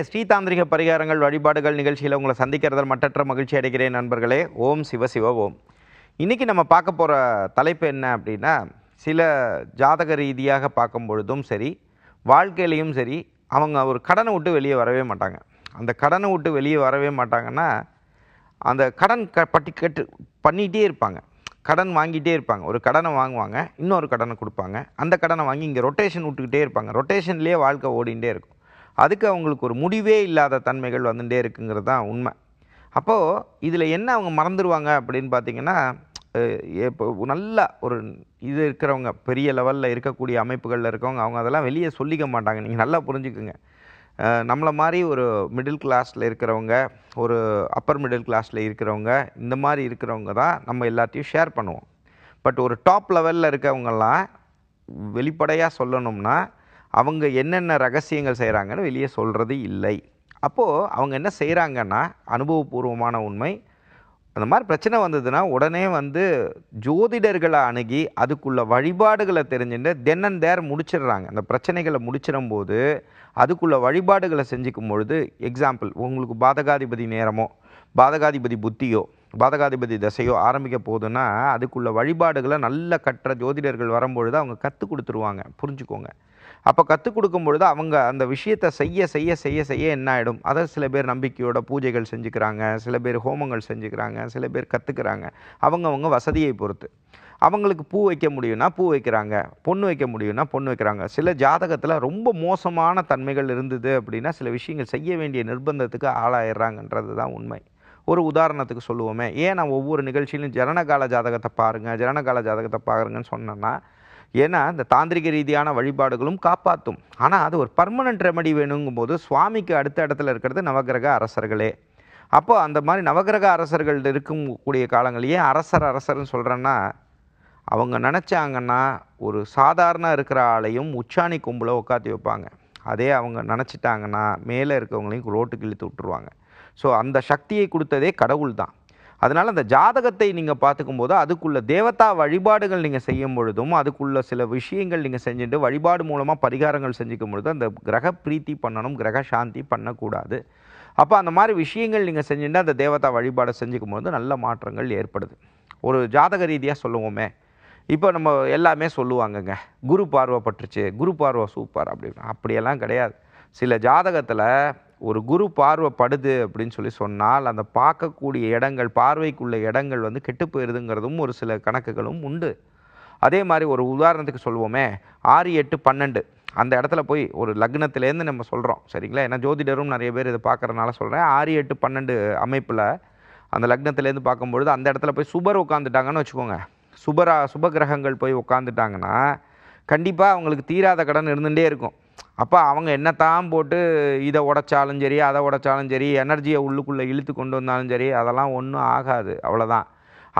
இன்றைய ஸ்ரீதாந்திரிக பரிகாரங்கள் வழிபாடுகள் நிகழ்ச்சியில் உங்களை சந்திக்கிறதில் மற்றற்ற மகிழ்ச்சி அடைகிறேன் நண்பர்களே ஓம் சிவ சிவ ஓம் இன்றைக்கி நம்ம பார்க்க போகிற தலைப்பு என்ன அப்படின்னா சில ஜாதக ரீதியாக பார்க்கும் பொழுதும் சரி வாழ்க்கையிலையும் சரி அவங்க ஒரு கடனை விட்டு வெளியே வரவே மாட்டாங்க அந்த கடனை விட்டு வெளியே வரவே மாட்டாங்கன்னா அந்த கடன் க பட்டி கட்டு பண்ணிகிட்டே இருப்பாங்க கடன் வாங்கிட்டே இருப்பாங்க ஒரு கடனை வாங்குவாங்க இன்னொரு கடனை கொடுப்பாங்க அந்த கடனை வாங்கி இங்கே ரொட்டேஷன் விட்டுக்கிட்டே இருப்பாங்க ரொட்டேஷன்லேயே வாழ்க்கை ஓடிகிட்டே இருக்கும் அதுக்கு அவங்களுக்கு ஒரு முடிவே இல்லாத தன்மைகள் வந்துகிட்டே இருக்குங்கிறது தான் உண்மை அப்போது இதில் என்ன அவங்க மறந்துடுவாங்க அப்படின்னு பார்த்திங்கன்னா இப்போ நல்ல ஒரு இது இருக்கிறவங்க பெரிய லெவலில் இருக்கக்கூடிய அமைப்புகளில் இருக்கவங்க அவங்க அதெல்லாம் வெளியே சொல்லிக்க மாட்டாங்க நீங்கள் நல்லா புரிஞ்சுக்குங்க நம்மளை மாதிரி ஒரு மிடில் கிளாஸில் இருக்கிறவங்க ஒரு அப்பர் மிடில் கிளாஸில் இருக்கிறவங்க இந்த மாதிரி இருக்கிறவங்க தான் நம்ம எல்லாத்தையும் ஷேர் பண்ணுவோம் பட் ஒரு டாப் லெவலில் இருக்கவங்கெல்லாம் வெளிப்படையாக சொல்லணும்னா அவங்க என்னென்ன ரகசியங்கள் செய்கிறாங்கன்னு வெளியே சொல்கிறது இல்லை அப்போது அவங்க என்ன செய்கிறாங்கன்னா அனுபவபூர்வமான உண்மை அந்த மாதிரி பிரச்சனை வந்ததுன்னா உடனே வந்து ஜோதிடர்களை அணுகி அதுக்குள்ள வழிபாடுகளை தெரிஞ்சுட்டு தென் தேர் முடிச்சிடுறாங்க அந்த பிரச்சனைகளை முடிச்சிடும் போது அதுக்குள்ள வழிபாடுகளை செஞ்சுக்கும் பொழுது எக்ஸாம்பிள் உங்களுக்கு பாதகாதிபதி நேரமோ பாதகாதிபதி புத்தியோ பாதகாதிபதி தசையோ ஆரம்பிக்க போதுன்னா அதுக்குள்ள வழிபாடுகளை நல்ல கற்ற ஜோதிடர்கள் வரும்பொழுது அவங்க கற்றுக் கொடுத்துருவாங்க புரிஞ்சுக்கோங்க அப்போ கற்றுக் கொடுக்கும் பொழுது அவங்க அந்த விஷயத்தை செய்ய செய்ய செய்ய செய்ய என்ன ஆகிடும் அதை சில பேர் நம்பிக்கையோட பூஜைகள் செஞ்சுக்கிறாங்க சில பேர் ஹோமங்கள் செஞ்சுக்கிறாங்க சில பேர் கற்றுக்கிறாங்க அவங்கவுங்க வசதியை பொறுத்து அவங்களுக்கு பூ வைக்க முடியும்னா பூ வைக்கிறாங்க பொண்ணு வைக்க முடியும்னா பொண்ணு வைக்கிறாங்க சில ஜாதகத்தில் ரொம்ப மோசமான தன்மைகள் இருந்தது அப்படின்னா சில விஷயங்கள் செய்ய வேண்டிய நிர்பந்தத்துக்கு ஆளாயிடுறாங்கன்றது தான் உண்மை ஒரு உதாரணத்துக்கு சொல்லுவோமே ஏன் நான் ஒவ்வொரு நிகழ்ச்சியிலும் ஜனனகால ஜாதகத்தை பாருங்கள் ஜனனகால ஜாதகத்தை பாருங்கன்னு சொன்னேன்னா ஏன்னா இந்த தாந்திரிக ரீதியான வழிபாடுகளும் காப்பாற்றும் ஆனால் அது ஒரு பர்மனன்ட் ரெமடி வேணுங்கும் போது சுவாமிக்கு அடுத்த இடத்துல இருக்கிறது நவகிரக அரசர்களே அப்போது அந்த மாதிரி நவகிரக அரசர்கள் இருக்கக்கூடிய காலங்களையே அரசர் அரசர்னு சொல்கிறேன்னா அவங்க நினச்சாங்கன்னா ஒரு சாதாரண இருக்கிற ஆளையும் உச்சாணி கொம்பில் உட்காத்தி வைப்பாங்க அதே அவங்க நினச்சிட்டாங்கன்னா மேலே இருக்கவங்களையும் ரோட்டுக்கு இழுத்து விட்டுருவாங்க ஸோ அந்த சக்தியை கொடுத்ததே கடவுள் தான் அதனால் அந்த ஜாதகத்தை நீங்கள் பார்த்துக்கும் போது அதுக்குள்ள தேவதா வழிபாடுகள் நீங்கள் செய்யும் பொழுதும் அதுக்குள்ள சில விஷயங்கள் நீங்கள் செஞ்சுட்டு வழிபாடு மூலமாக பரிகாரங்கள் செஞ்சுக்கும் பொழுது அந்த கிரக பிரீத்தி பண்ணணும் கிரக சாந்தி பண்ணக்கூடாது அப்போ அந்த மாதிரி விஷயங்கள் நீங்கள் செஞ்சுட்டு அந்த தேவதா வழிபாடை செஞ்சுக்கும் போது நல்ல மாற்றங்கள் ஏற்படுது ஒரு ஜாதக ரீதியாக சொல்லுவோமே இப்போ நம்ம எல்லாமே சொல்லுவாங்கங்க குரு பார்வை பட்டுருச்சு குரு பார்வை சூப்பர் அப்படின்னு அப்படியெல்லாம் கிடையாது சில ஜாதகத்தில் ஒரு குரு பார்வைப்படுது அப்படின்னு சொல்லி சொன்னால் அந்த பார்க்கக்கூடிய இடங்கள் பார்வைக்குள்ள இடங்கள் வந்து கெட்டு போயிடுதுங்கிறதும் ஒரு சில கணக்குகளும் உண்டு அதே மாதிரி ஒரு உதாரணத்துக்கு சொல்லுவோமே ஆறு எட்டு பன்னெண்டு அந்த இடத்துல போய் ஒரு லக்னத்துலேருந்து நம்ம சொல்கிறோம் சரிங்களா ஏன்னா ஜோதிடரும் நிறைய பேர் இதை பார்க்குறதுனால சொல்கிறேன் ஆறு எட்டு பன்னெண்டு அமைப்பில் அந்த லக்னத்திலேருந்து பார்க்கும்பொழுது அந்த இடத்துல போய் சுபர் உட்காந்துட்டாங்கன்னு வச்சுக்கோங்க சுபரா சுப கிரகங்கள் போய் உட்காந்துட்டாங்கன்னா கண்டிப்பாக அவங்களுக்கு தீராத கடன் இருந்துகிட்டே இருக்கும் அப்போ அவங்க என்னத்தான் போட்டு இதை உடைச்சாலும் சரி அதை உடைச்சாலும் சரி எனர்ஜியை உள்ளுக்குள்ளே இழுத்து கொண்டு வந்தாலும் சரி அதெல்லாம் ஒன்றும் ஆகாது அவ்வளோதான்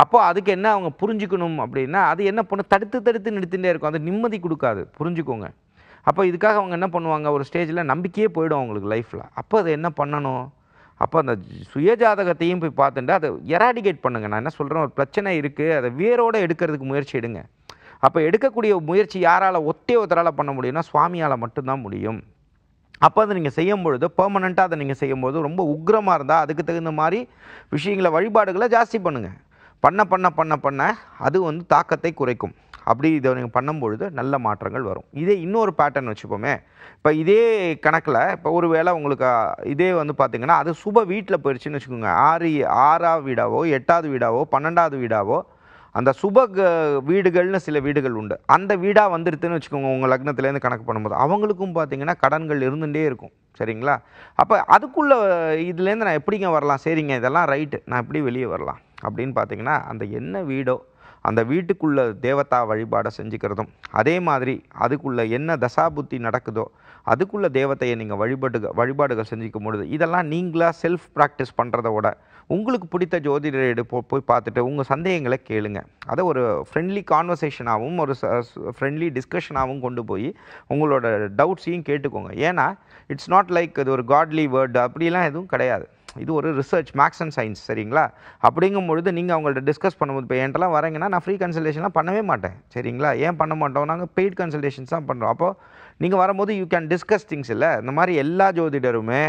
அப்போது அதுக்கு என்ன அவங்க புரிஞ்சுக்கணும் அப்படின்னா அது என்ன பண்ணும் தடுத்து தடுத்து நிறுத்திகிட்டே இருக்கும் அது நிம்மதி கொடுக்காது புரிஞ்சுக்கோங்க அப்போ இதுக்காக அவங்க என்ன பண்ணுவாங்க ஒரு ஸ்டேஜில் நம்பிக்கையே போயிடும் அவங்களுக்கு லைஃப்பில் அப்போ அதை என்ன பண்ணணும் அப்போ அந்த சுயஜாதகத்தையும் போய் பார்த்துட்டு அதை எராடிகேட் பண்ணுங்கள் நான் என்ன சொல்கிறேன் ஒரு பிரச்சனை இருக்குது அதை வேரோடு எடுக்கிறதுக்கு முயற்சி எடுங்க அப்போ எடுக்கக்கூடிய முயற்சி யாரால் ஒத்தே ஒருத்தரால் பண்ண முடியும்னா சுவாமியால் மட்டும்தான் முடியும் அப்போ அதை நீங்கள் செய்யும் பொழுது பெர்மனெண்ட்டாக அதை நீங்கள் செய்யும்போது ரொம்ப உக்ரமாக இருந்தால் அதுக்கு தகுந்த மாதிரி விஷயங்களை வழிபாடுகளை ஜாஸ்தி பண்ணுங்கள் பண்ண பண்ண பண்ண பண்ண அது வந்து தாக்கத்தை குறைக்கும் அப்படி இதை நீங்கள் பண்ணும்பொழுது நல்ல மாற்றங்கள் வரும் இதே இன்னொரு பேட்டர்ன் வச்சுப்போமே இப்போ இதே கணக்கில் இப்போ ஒரு வேளை உங்களுக்கு இதே வந்து பார்த்திங்கன்னா அது சுப வீட்டில் போயிடுச்சுன்னு வச்சுக்கோங்க ஆறு ஆறாவது வீடாவோ எட்டாவது வீடாவோ பன்னெண்டாவது வீடாவோ அந்த சுப வீடுகள்னு சில வீடுகள் உண்டு அந்த வீடாக வந்துருதுன்னு வச்சுக்கோங்க உங்கள் லக்னத்துலேருந்து கணக்கு பண்ணும்போது அவங்களுக்கும் பார்த்தீங்கன்னா கடன்கள் இருந்துகிட்டே இருக்கும் சரிங்களா அப்போ அதுக்குள்ளே இதுலேருந்து நான் எப்படிங்க வரலாம் சரிங்க இதெல்லாம் ரைட்டு நான் எப்படி வெளியே வரலாம் அப்படின்னு பார்த்தீங்கன்னா அந்த என்ன வீடோ அந்த வீட்டுக்குள்ளே தேவதா வழிபாடை செஞ்சுக்கிறதும் அதே மாதிரி அதுக்குள்ளே என்ன தசாபுத்தி நடக்குதோ அதுக்குள்ளே தேவத்தையை நீங்கள் வழிபாடுகள் வழிபாடுகள் செஞ்சுக்கும் பொழுது இதெல்லாம் நீங்களாக செல்ஃப் ப்ராக்டிஸ் பண்ணுறதோட விட உங்களுக்கு பிடித்த ஜோதிடரிட போ போய் பார்த்துட்டு உங்கள் சந்தேகங்களை கேளுங்க அதை ஒரு ஃப்ரெண்ட்லி கான்வர்சேஷனாகவும் ஒரு ஃப்ரெண்ட்லி டிஸ்கஷனாகவும் கொண்டு போய் உங்களோட டவுட்ஸையும் கேட்டுக்கோங்க ஏன்னா இட்ஸ் நாட் லைக் இது ஒரு காட்லி வேர்டு அப்படிலாம் எதுவும் கிடையாது இது ஒரு ரிசர்ச் மேக்ஸ் அண்ட் சயின்ஸ் சரிங்களா அப்படிங்கும் பொழுது நீங்கள் அவங்கள்ட்ட டிஸ்கஸ் பண்ணும்போது இப்போ என்கிட்டலாம் வரீங்கன்னா நான் ஃப்ரீ கன்சல்டேஷன்லாம் பண்ணவே மாட்டேன் சரிங்களா ஏன் பண்ண மாட்டோம் நாங்கள் பெய்ட் கன்சல்டேஷன்ஸ் தான் பண்ணுறோம் அப்போது நீங்கள் வரும்போது யூ கேன் டிஸ்கஸ் திங்ஸ் இல்லை இந்த மாதிரி எல்லா ஜோதிடருமே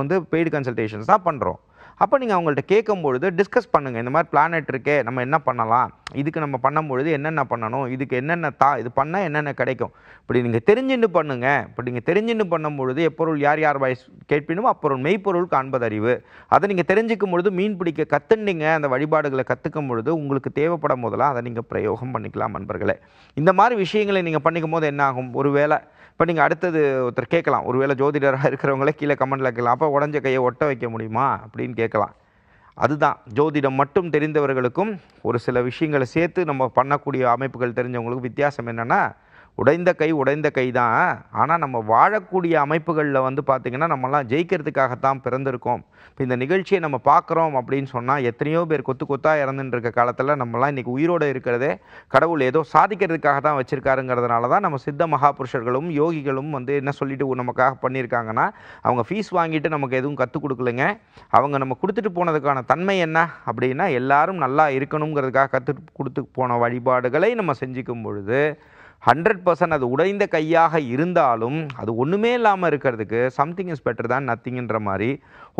வந்து பெய்டு கன்சல்டேஷன்ஸ் தான் பண்ணுறோம் அப்போ நீங்கள் அவங்கள்ட்ட கேட்கும்பொழுது டிஸ்கஸ் பண்ணுங்கள் இந்த மாதிரி பிளானட் இருக்கே நம்ம என்ன பண்ணலாம் இதுக்கு நம்ம பண்ணும்பொழுது என்னென்ன பண்ணணும் இதுக்கு என்னென்ன தா இது பண்ணால் என்னென்ன கிடைக்கும் இப்படி நீங்கள் தெரிஞ்சுன்னு பண்ணுங்கள் இப்படி நீங்கள் தெரிஞ்சுன்னு பண்ணும்பொழுது எப்பொருள் யார் யார் வாய்ஸ் கேட்பினும் அப்பொருள் மெய்ப்பொருள் காண்பதறிவு அதை நீங்கள் தெரிஞ்சுக்கும் பொழுது மீன் பிடிக்க கற்றுனீங்க அந்த வழிபாடுகளை கற்றுக்கும் பொழுது உங்களுக்கு தேவைப்படும் போதெல்லாம் அதை நீங்கள் பிரயோகம் பண்ணிக்கலாம் நண்பர்களே இந்த மாதிரி விஷயங்களை நீங்கள் பண்ணிக்கும் போது என்னாகும் ஒரு வேளை இப்போ நீங்கள் அடுத்தது ஒருத்தர் கேட்கலாம் ஒருவேளை ஜோதிடராக இருக்கிறவங்களே கீழே கமெண்டில் கேட்கலாம் அப்போ உடஞ்ச கையை ஒட்ட வைக்க முடியுமா அப்படின்னு கேட்கலாம் அதுதான் ஜோதிடம் மட்டும் தெரிந்தவர்களுக்கும் ஒரு சில விஷயங்களை சேர்த்து நம்ம பண்ணக்கூடிய அமைப்புகள் தெரிஞ்சவங்களுக்கும் வித்தியாசம் என்னென்னா உடைந்த கை உடைந்த கை தான் ஆனால் நம்ம வாழக்கூடிய அமைப்புகளில் வந்து பார்த்திங்கன்னா நம்மலாம் ஜெயிக்கிறதுக்காகத்தான் பிறந்திருக்கோம் இப்போ இந்த நிகழ்ச்சியை நம்ம பார்க்குறோம் அப்படின்னு சொன்னால் எத்தனையோ பேர் கொத்து கொத்தாக இறந்துட்டு இருக்க காலத்தில் நம்மலாம் இன்றைக்கி உயிரோடு இருக்கிறதே கடவுள் ஏதோ சாதிக்கிறதுக்காக தான் வச்சுருக்காருங்கிறதுனால தான் நம்ம சித்த மகாபுருஷர்களும் யோகிகளும் வந்து என்ன சொல்லிட்டு நமக்காக பண்ணியிருக்காங்கன்னா அவங்க ஃபீஸ் வாங்கிட்டு நமக்கு எதுவும் கற்றுக் கொடுக்கலைங்க அவங்க நம்ம கொடுத்துட்டு போனதுக்கான தன்மை என்ன அப்படின்னா எல்லாரும் நல்லா இருக்கணுங்கிறதுக்காக கற்றுட்டு கொடுத்து போன வழிபாடுகளை நம்ம செஞ்சுக்கும் பொழுது ஹண்ட்ரட் பர்சன்ட் அது உடைந்த கையாக இருந்தாலும் அது ஒன்றுமே இல்லாமல் இருக்கிறதுக்கு சம்திங் இஸ் பெட்டர் தான் நத்திங்கிற மாதிரி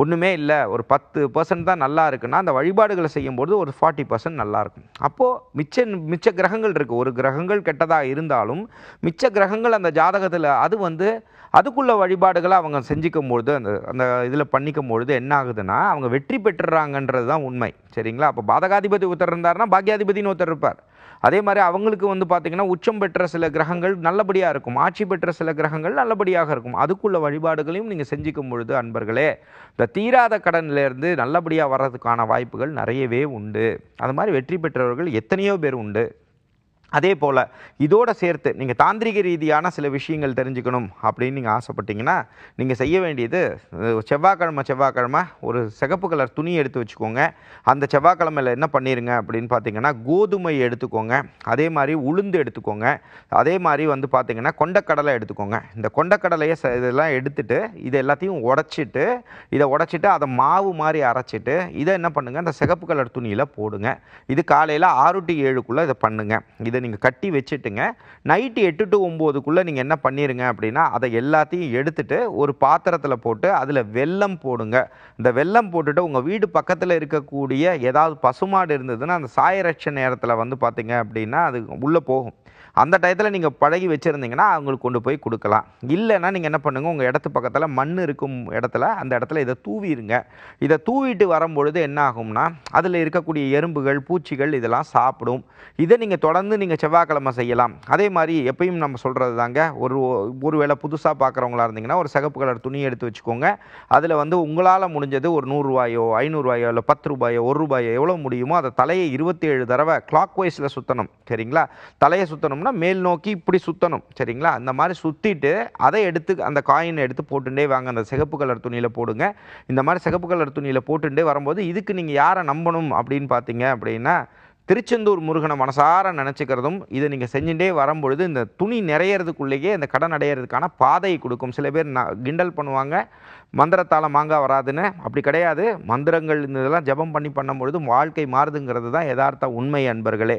ஒன்றுமே இல்லை ஒரு பத்து பர்சன்ட் தான் நல்லா இருக்குன்னா அந்த வழிபாடுகளை செய்யும்போது ஒரு ஃபார்ட்டி பர்சன்ட் நல்லாயிருக்கும் அப்போது மிச்ச மிச்ச கிரகங்கள் இருக்குது ஒரு கிரகங்கள் கெட்டதாக இருந்தாலும் மிச்ச கிரகங்கள் அந்த ஜாதகத்தில் அது வந்து அதுக்குள்ள வழிபாடுகளை அவங்க செஞ்சுக்கும் பொழுது அந்த அந்த இதில் பண்ணிக்கும் பொழுது என்ன ஆகுதுன்னா அவங்க வெற்றி பெற்றுறாங்கன்றது தான் உண்மை சரிங்களா அப்போ பாதகாதிபதி ஒருத்தர் இருந்தார்னா பாக்கியாதிபதினு ஒருத்தர் இருப்பார் அதே மாதிரி அவங்களுக்கு வந்து பார்த்திங்கன்னா உச்சம் பெற்ற சில கிரகங்கள் நல்லபடியாக இருக்கும் ஆட்சி பெற்ற சில கிரகங்கள் நல்லபடியாக இருக்கும் அதுக்குள்ள வழிபாடுகளையும் நீங்கள் செஞ்சுக்கும் பொழுது அன்பர்களே இந்த தீராத கடனிலேருந்து நல்லபடியாக வர்றதுக்கான வாய்ப்புகள் நிறையவே உண்டு அது மாதிரி வெற்றி பெற்றவர்கள் எத்தனையோ பேர் உண்டு அதே போல் இதோடு சேர்த்து நீங்கள் தாந்திரிக ரீதியான சில விஷயங்கள் தெரிஞ்சுக்கணும் அப்படின்னு நீங்கள் ஆசைப்பட்டீங்கன்னா நீங்கள் செய்ய வேண்டியது செவ்வாய்க்கிழமை செவ்வாய்க்கிழமை ஒரு சிகப்பு கலர் துணி எடுத்து வச்சுக்கோங்க அந்த செவ்வாய்க்கிழமையில் என்ன பண்ணிடுங்க அப்படின்னு பார்த்தீங்கன்னா கோதுமை எடுத்துக்கோங்க அதே மாதிரி உளுந்து எடுத்துக்கோங்க அதே மாதிரி வந்து பார்த்திங்கன்னா கொண்டக்கடலை எடுத்துக்கோங்க இந்த கொண்டக்கடலையை இதெல்லாம் எடுத்துட்டு இது எல்லாத்தையும் உடச்சிட்டு இதை உடச்சிட்டு அதை மாவு மாதிரி அரைச்சிட்டு இதை என்ன பண்ணுங்கள் அந்த சிகப்பு கலர் துணியில் போடுங்க இது காலையில் ஆறு டு ஏழுக்குள்ளே இதை பண்ணுங்கள் இதை நீங்கள் கட்டி வச்சுட்டுங்க நைட்டு எட்டு டு ஒம்போதுக்குள்ளே நீங்கள் என்ன பண்ணிடுங்க அப்படின்னா அதை எல்லாத்தையும் எடுத்துகிட்டு ஒரு பாத்திரத்தில் போட்டு அதில் வெல்லம் போடுங்க இந்த வெல்லம் போட்டுட்டு உங்கள் வீடு பக்கத்தில் இருக்கக்கூடிய ஏதாவது பசுமாடு இருந்ததுன்னா அந்த சாயரட்ச நேரத்தில் வந்து பார்த்திங்க அப்படின்னா அது உள்ளே போகும் அந்த டயத்தில் நீங்கள் பழகி வச்சுருந்தீங்கன்னா அவங்களுக்கு கொண்டு போய் கொடுக்கலாம் இல்லைன்னா நீங்கள் என்ன பண்ணுங்கள் உங்கள் இடத்து பக்கத்தில் மண் இருக்கும் இடத்துல அந்த இடத்துல இதை தூவிடுங்க இதை தூவிட்டு வரும்பொழுது என்ன ஆகும்னா அதில் இருக்கக்கூடிய எறும்புகள் பூச்சிகள் இதெல்லாம் சாப்பிடும் இதை நீங்கள் தொடர்ந்து நீங்கள் செவ்வாய்க்கிழமை செய்யலாம் அதே மாதிரி எப்பயும் நம்ம சொல்கிறது தாங்க ஒரு ஒரு வேளை புதுசாக பார்க்குறவங்களா இருந்தீங்கன்னா ஒரு சிகப்பு கலர் துணி எடுத்து வச்சுக்கோங்க அதில் வந்து உங்களால் முடிஞ்சது ஒரு நூறுரூவாயோ ஐநூறுரூவாயோ இல்லை பத்து ரூபாயோ ஒரு ரூபாயோ எவ்வளோ முடியுமோ அதை தலையை இருபத்தி ஏழு தடவை கிளாக் வைஸில் சுற்றணும் சரிங்களா தலையை சுற்றணும் பார்த்தோம்னா மேல் நோக்கி இப்படி சுற்றணும் சரிங்களா அந்த மாதிரி சுற்றிட்டு அதை எடுத்து அந்த காயினை எடுத்து போட்டுட்டே வாங்க அந்த சிகப்பு கலர் துணியில் போடுங்க இந்த மாதிரி சிகப்பு கலர் துணியில் போட்டுட்டே வரும்போது இதுக்கு நீங்கள் யாரை நம்பணும் அப்படின்னு பார்த்தீங்க அப்படின்னா திருச்செந்தூர் முருகனை மனசார நினச்சிக்கிறதும் இதை நீங்கள் செஞ்சுட்டே வரும்பொழுது இந்த துணி நிறையறதுக்குள்ளேயே இந்த கடன் அடையிறதுக்கான பாதையை கொடுக்கும் சில பேர் கிண்டல் பண்ணுவாங்க மந்திரத்தால் மாங்காய் வராதுன்னு அப்படி கிடையாது மந்திரங்கள் இந்த இதெல்லாம் ஜபம் பண்ணி பண்ணும்பொழுதும் வாழ்க்கை மாறுதுங்கிறது தான் யதார்த்த உண்மை அன்பர்களே